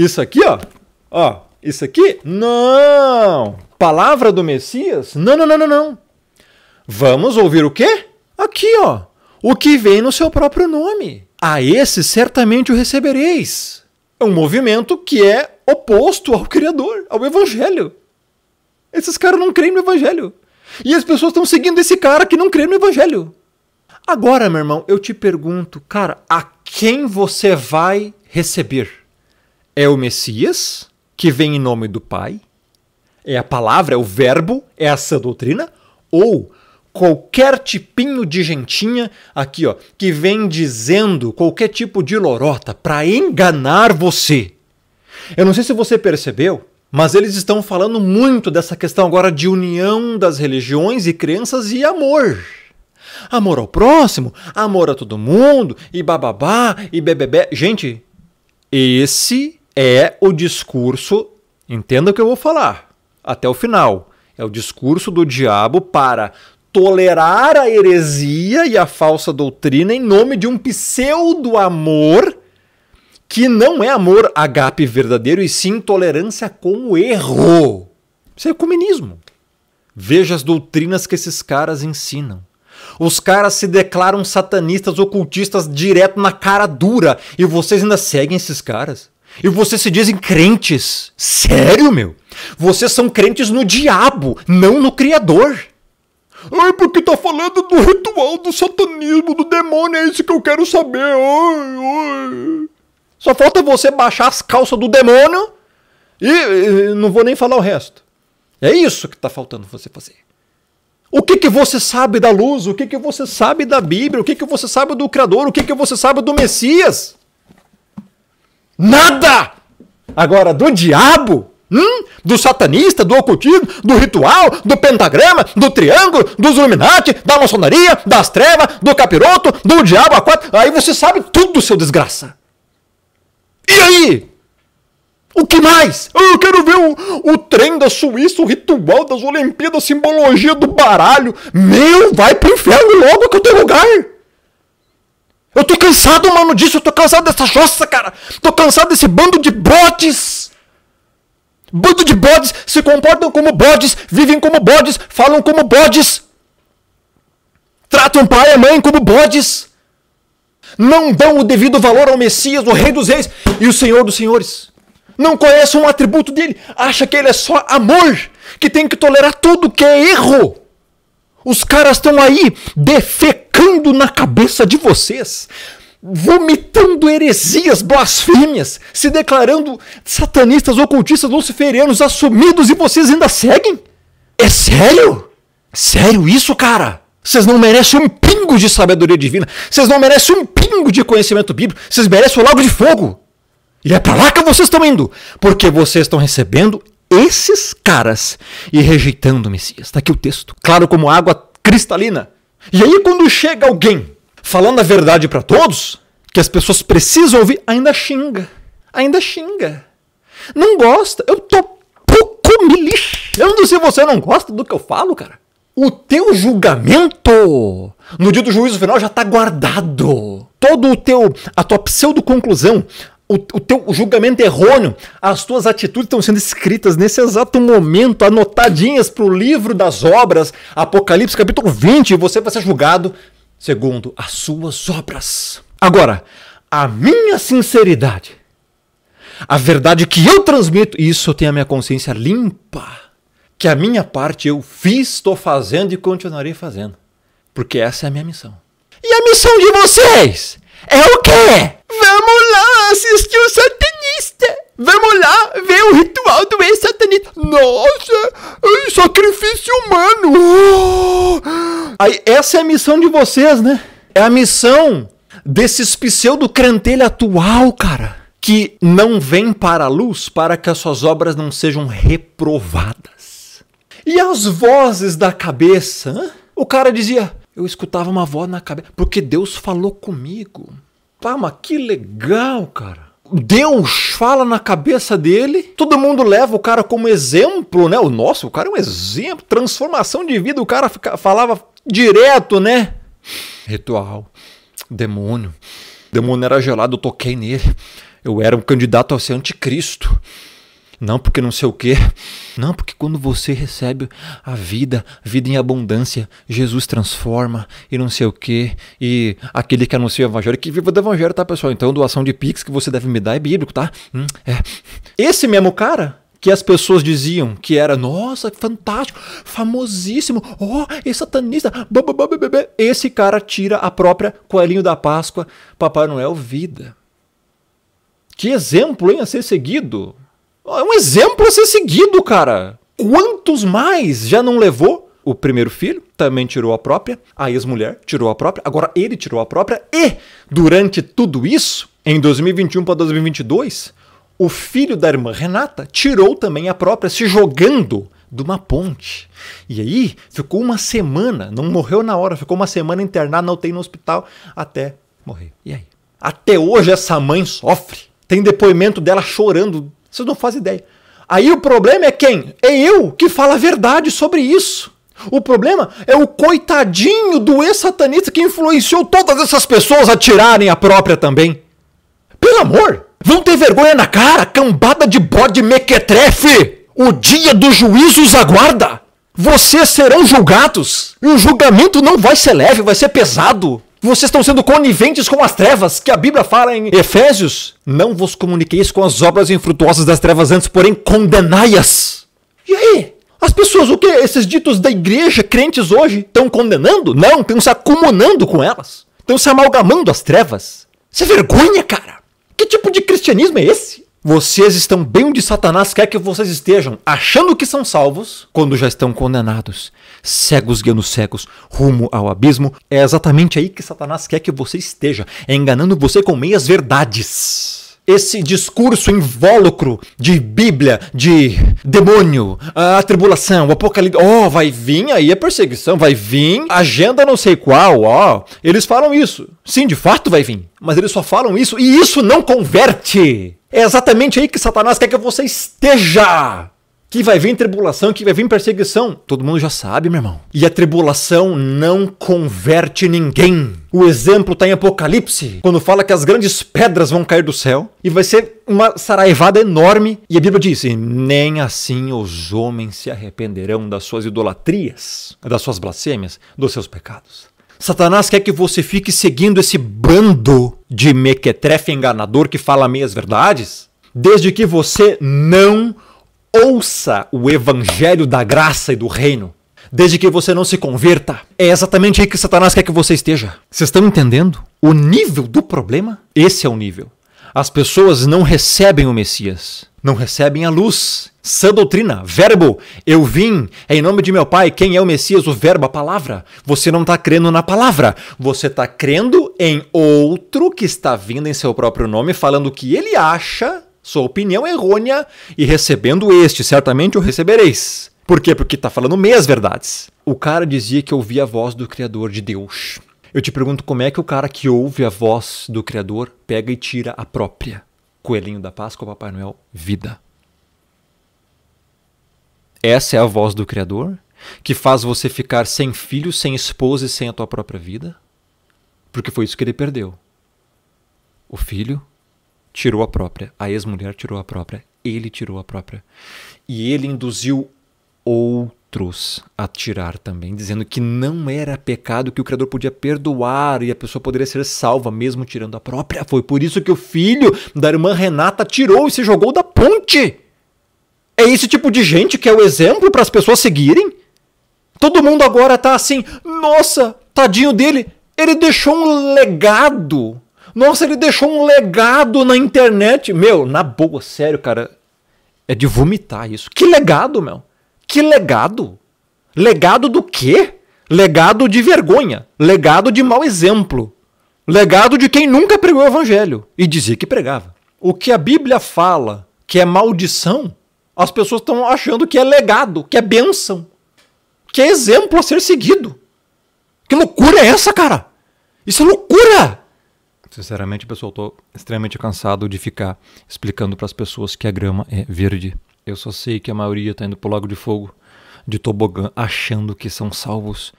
Isso aqui, ó. Ó, isso aqui? Não! Palavra do Messias? Não, não, não, não, não. Vamos ouvir o quê? Aqui, ó. O que vem no seu próprio nome. A esse certamente o recebereis. É um movimento que é oposto ao Criador, ao Evangelho. Esses caras não creem no Evangelho. E as pessoas estão seguindo esse cara que não crê no Evangelho. Agora, meu irmão, eu te pergunto, cara, a quem você vai receber? é o Messias, que vem em nome do Pai, é a palavra, é o verbo, é essa doutrina, ou qualquer tipinho de gentinha aqui, ó, que vem dizendo qualquer tipo de lorota para enganar você. Eu não sei se você percebeu, mas eles estão falando muito dessa questão agora de união das religiões e crenças e amor. Amor ao próximo, amor a todo mundo, e bababá, e bebebé. Gente, esse é o discurso, entenda o que eu vou falar até o final. É o discurso do diabo para tolerar a heresia e a falsa doutrina em nome de um pseudo amor que não é amor agape verdadeiro e sim tolerância com o erro. Isso é ecumenismo. Veja as doutrinas que esses caras ensinam. Os caras se declaram satanistas ocultistas direto na cara dura e vocês ainda seguem esses caras? E vocês se dizem crentes. Sério, meu? Vocês são crentes no diabo, não no Criador. Ai, porque tá falando do ritual do satanismo, do demônio, é isso que eu quero saber. Ai, ai. Só falta você baixar as calças do demônio e, e, não vou nem falar o resto. É isso que tá faltando você fazer. O que, que você sabe da luz? O que, que você sabe da Bíblia? O que, que você sabe do Criador? O que, que você sabe do Messias? Nada! Agora, do diabo, hum? do satanista, do ocultismo, do ritual, do pentagrama, do triângulo, dos Illuminati, da maçonaria, das trevas, do capiroto, do diabo a quatro. Aí você sabe tudo, seu desgraça. E aí? O que mais? Ah, eu quero ver o, o trem da Suíça, o ritual das Olimpíadas, a simbologia do baralho. Meu, vai pro inferno logo que eu tenho lugar! Eu tô cansado, mano, disso. Eu tô cansado dessa jossa, cara. Tô cansado desse bando de bodes. Bando de bodes se comportam como bodes, vivem como bodes, falam como bodes. Tratam pai e mãe como bodes. Não dão o devido valor ao Messias, o Rei dos Reis e o Senhor dos Senhores. Não conhecem um atributo dele. Acha que ele é só amor, que tem que tolerar tudo que é erro. Os caras estão aí defecados tacando na cabeça de vocês, vomitando heresias, blasfêmias, se declarando satanistas, ocultistas, luciferianos assumidos e vocês ainda seguem? É sério? Sério isso, cara? Vocês não merecem um pingo de sabedoria divina. Vocês não merecem um pingo de conhecimento bíblico. Vocês merecem o lago de fogo. E é para lá que vocês estão indo. Porque vocês estão recebendo esses caras e rejeitando o Messias. Está aqui o texto. Claro como água cristalina. E aí, quando chega alguém falando a verdade para todos, que as pessoas precisam ouvir, ainda xinga. Ainda xinga. Não gosta. Eu tô pouco me lixando se você não gosta do que eu falo, cara. O teu julgamento no dia do juízo final já tá guardado. Todo o teu a tua pseudo conclusão, o, o teu julgamento errôneo, as tuas atitudes estão sendo escritas nesse exato momento, anotadinhas para o livro das obras, Apocalipse capítulo 20, e você vai ser julgado segundo as suas obras. Agora, a minha sinceridade, a verdade que eu transmito, isso eu tenho a minha consciência limpa, que a minha parte eu fiz, estou fazendo e continuarei fazendo, porque essa é a minha missão. E a missão de vocês é o quê? assistir o satanista. Vamos lá ver o ritual do ex-satanista. Nossa, é sacrifício humano. Oh. Aí, essa é a missão de vocês, né? É a missão desses pseudo-crantelha atual, cara, que não vem para a luz para que as suas obras não sejam reprovadas. E as vozes da cabeça? Hein? O cara dizia, eu escutava uma voz na cabeça, porque Deus falou comigo. Pá, mas que legal, cara. Deus fala na cabeça dele, todo mundo leva o cara como exemplo, né? O nosso, o cara é um exemplo, transformação de vida, o cara fica, falava direto, né? Ritual, demônio. demônio era gelado, eu toquei nele. Eu era um candidato a ser anticristo não porque não sei o quê. Não, porque quando você recebe a vida, vida em abundância, Jesus transforma e não sei o quê. E aquele que anuncia o evangelho, que viva do evangelho, tá, pessoal? Então, doação de pix que você deve me dar é bíblico, tá? Hum, é. Esse mesmo cara que as pessoas diziam que era, nossa, fantástico, famosíssimo, ó, oh, é satanista, esse cara tira a própria coelhinho da Páscoa, Papai Noel vida. Que exemplo, hein, a ser seguido. É um exemplo a ser seguido, cara. Quantos mais já não levou? O primeiro filho também tirou a própria, a ex-mulher tirou a própria, agora ele tirou a própria, e durante tudo isso, em 2021 para 2022, o filho da irmã Renata tirou também a própria, se jogando de uma ponte. E aí ficou uma semana, não morreu na hora, ficou uma semana internada na UTI no hospital até morrer. E aí? Até hoje essa mãe sofre. Tem depoimento dela chorando vocês não fazem ideia. Aí o problema é quem? É eu que falo a verdade sobre isso. O problema é o coitadinho do ex-satanista que influenciou todas essas pessoas a tirarem a própria também. Pelo amor, vão ter vergonha na cara, cambada de bode mequetrefe! O dia do juízo os aguarda! Vocês serão julgados! E o julgamento não vai ser leve, vai ser pesado! Vocês estão sendo coniventes com as trevas, que a Bíblia fala em Efésios. Não vos comuniqueis com as obras infrutuosas das trevas antes, porém condenai-as. E aí? As pessoas, o que? Esses ditos da igreja, crentes hoje, estão condenando? Não, estão se acumulando com elas. Estão se amalgamando às trevas. Isso é vergonha, cara. Que tipo de cristianismo é esse? Vocês estão bem onde Satanás quer que vocês estejam, achando que são salvos, quando já estão condenados, cegos guiando cegos, rumo ao abismo. É exatamente aí que Satanás quer que você esteja, é enganando você com meias verdades. Esse discurso invólucro de Bíblia, de demônio, a tribulação, o apocalipse. Ó, oh, vai vir aí a perseguição, vai vir agenda não sei qual, ó. Oh, eles falam isso. Sim, de fato vai vir. Mas eles só falam isso e isso não converte. É exatamente aí que Satanás quer que você esteja. Que vai vir tribulação, que vai vir perseguição. Todo mundo já sabe, meu irmão. E a tribulação não converte ninguém. O exemplo está em Apocalipse, quando fala que as grandes pedras vão cair do céu e vai ser uma saraivada enorme. E a Bíblia diz: nem assim os homens se arrependerão das suas idolatrias, das suas blasfêmias, dos seus pecados. Satanás quer que você fique seguindo esse bando de mequetrefe enganador que fala meias verdades, desde que você não ouça o evangelho da graça e do reino, desde que você não se converta. É exatamente aí que Satanás quer que você esteja. Vocês estão entendendo o nível do problema? Esse é o nível. As pessoas não recebem o Messias não recebem a luz. Sã doutrina, verbo, eu vim em nome de meu Pai, quem é o Messias? O verbo, a palavra. Você não está crendo na palavra, você está crendo em outro que está vindo em seu próprio nome, falando o que ele acha, sua opinião errônea, e recebendo este, certamente o recebereis. Por quê? Porque está falando meias verdades. O cara dizia que ouvia a voz do Criador de Deus. Eu te pergunto como é que o cara que ouve a voz do Criador pega e tira a própria. Coelhinho da Páscoa, Papai Noel, vida. Essa é a voz do Criador que faz você ficar sem filho, sem esposa e sem a tua própria vida, porque foi isso que ele perdeu. O filho tirou a própria, a ex-mulher tirou a própria, ele tirou a própria. E ele induziu outro outros atirar também, dizendo que não era pecado, que o Criador podia perdoar e a pessoa poderia ser salva mesmo tirando a própria. Foi por isso que o filho da irmã Renata tirou e se jogou da ponte. É esse tipo de gente que é o exemplo para as pessoas seguirem? Todo mundo agora tá assim, nossa, tadinho dele, ele deixou um legado. Nossa, ele deixou um legado na internet. Meu, na boa, sério, cara. É de vomitar isso. Que legado, meu. Que legado? Legado do quê? Legado de vergonha, legado de mau exemplo, legado de quem nunca pregou o evangelho e dizia que pregava. O que a Bíblia fala que é maldição, as pessoas estão achando que é legado, que é bênção, que é exemplo a ser seguido. Que loucura é essa, cara? Isso é loucura! Sinceramente, pessoal, eu extremamente cansado de ficar explicando para as pessoas que a grama é verde. Eu só sei que a maioria tá indo pro Lago de Fogo de tobogã achando que são salvos